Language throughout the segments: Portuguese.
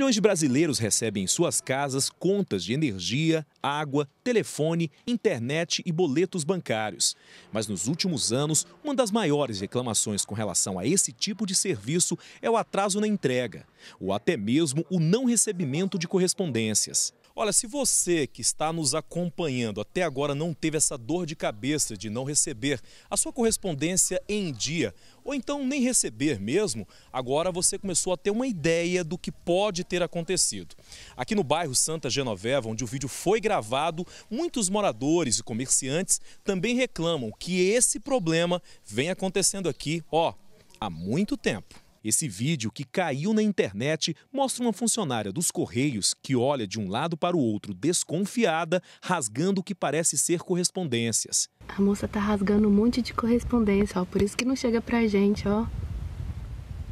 Milhões de brasileiros recebem em suas casas contas de energia, água, telefone, internet e boletos bancários. Mas nos últimos anos, uma das maiores reclamações com relação a esse tipo de serviço é o atraso na entrega, ou até mesmo o não recebimento de correspondências. Olha, se você que está nos acompanhando até agora não teve essa dor de cabeça de não receber a sua correspondência em dia, ou então nem receber mesmo, agora você começou a ter uma ideia do que pode ter acontecido. Aqui no bairro Santa Genoveva, onde o vídeo foi gravado, muitos moradores e comerciantes também reclamam que esse problema vem acontecendo aqui, ó, há muito tempo. Esse vídeo que caiu na internet mostra uma funcionária dos Correios que olha de um lado para o outro desconfiada, rasgando o que parece ser correspondências. A moça tá rasgando um monte de correspondência, ó, por isso que não chega pra gente, ó.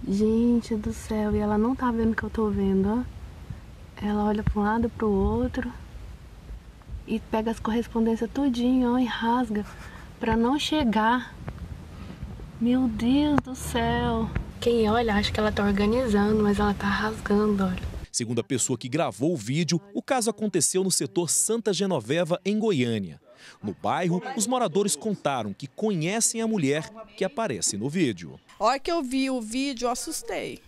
Gente do céu, e ela não tá vendo o que eu tô vendo, ó. Ela olha para um lado, pro outro e pega as correspondências tudinho, ó, e rasga para não chegar. Meu Deus do céu! Quem olha acha que ela está organizando, mas ela está rasgando, olha. Segundo a pessoa que gravou o vídeo, o caso aconteceu no setor Santa Genoveva, em Goiânia. No bairro, os moradores contaram que conhecem a mulher que aparece no vídeo. A hora que eu vi o vídeo, eu assustei.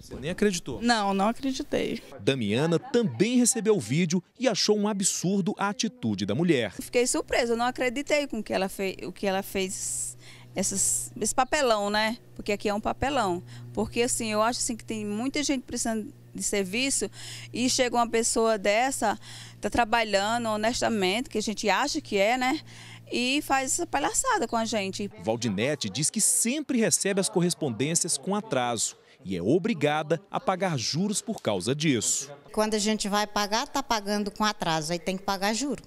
Você nem acreditou? Não, não acreditei. Damiana também recebeu o vídeo e achou um absurdo a atitude da mulher. Fiquei surpresa, eu não acreditei com o que ela fez, o que ela fez essas, esse papelão, né? Porque aqui é um papelão. Porque assim, eu acho assim que tem muita gente precisando de serviço e chega uma pessoa dessa, tá trabalhando honestamente, que a gente acha que é, né? E faz essa palhaçada com a gente. Valdinete diz que sempre recebe as correspondências com atraso e é obrigada a pagar juros por causa disso. Quando a gente vai pagar, tá pagando com atraso, aí tem que pagar juro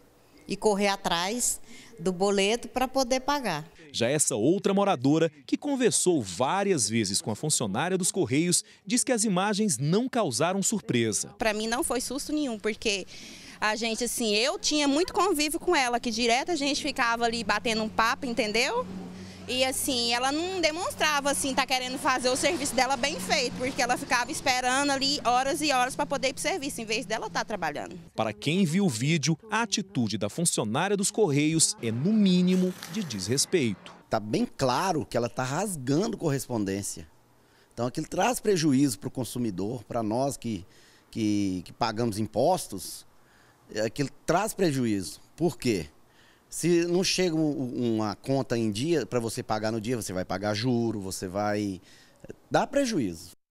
e correr atrás do boleto para poder pagar. Já essa outra moradora, que conversou várias vezes com a funcionária dos Correios, diz que as imagens não causaram surpresa. Para mim não foi susto nenhum, porque a gente, assim, eu tinha muito convívio com ela, que direto a gente ficava ali batendo um papo, entendeu? E assim, ela não demonstrava assim, tá querendo fazer o serviço dela bem feito, porque ela ficava esperando ali horas e horas para poder ir pro serviço, em vez dela estar tá trabalhando. Para quem viu o vídeo, a atitude da funcionária dos Correios é, no mínimo, de desrespeito. Tá bem claro que ela tá rasgando correspondência. Então aquilo traz prejuízo para o consumidor, para nós que, que, que pagamos impostos, aquilo traz prejuízo. Por quê? Se não chega uma conta em dia para você pagar no dia, você vai pagar juro, você vai eh, dar prejuízo.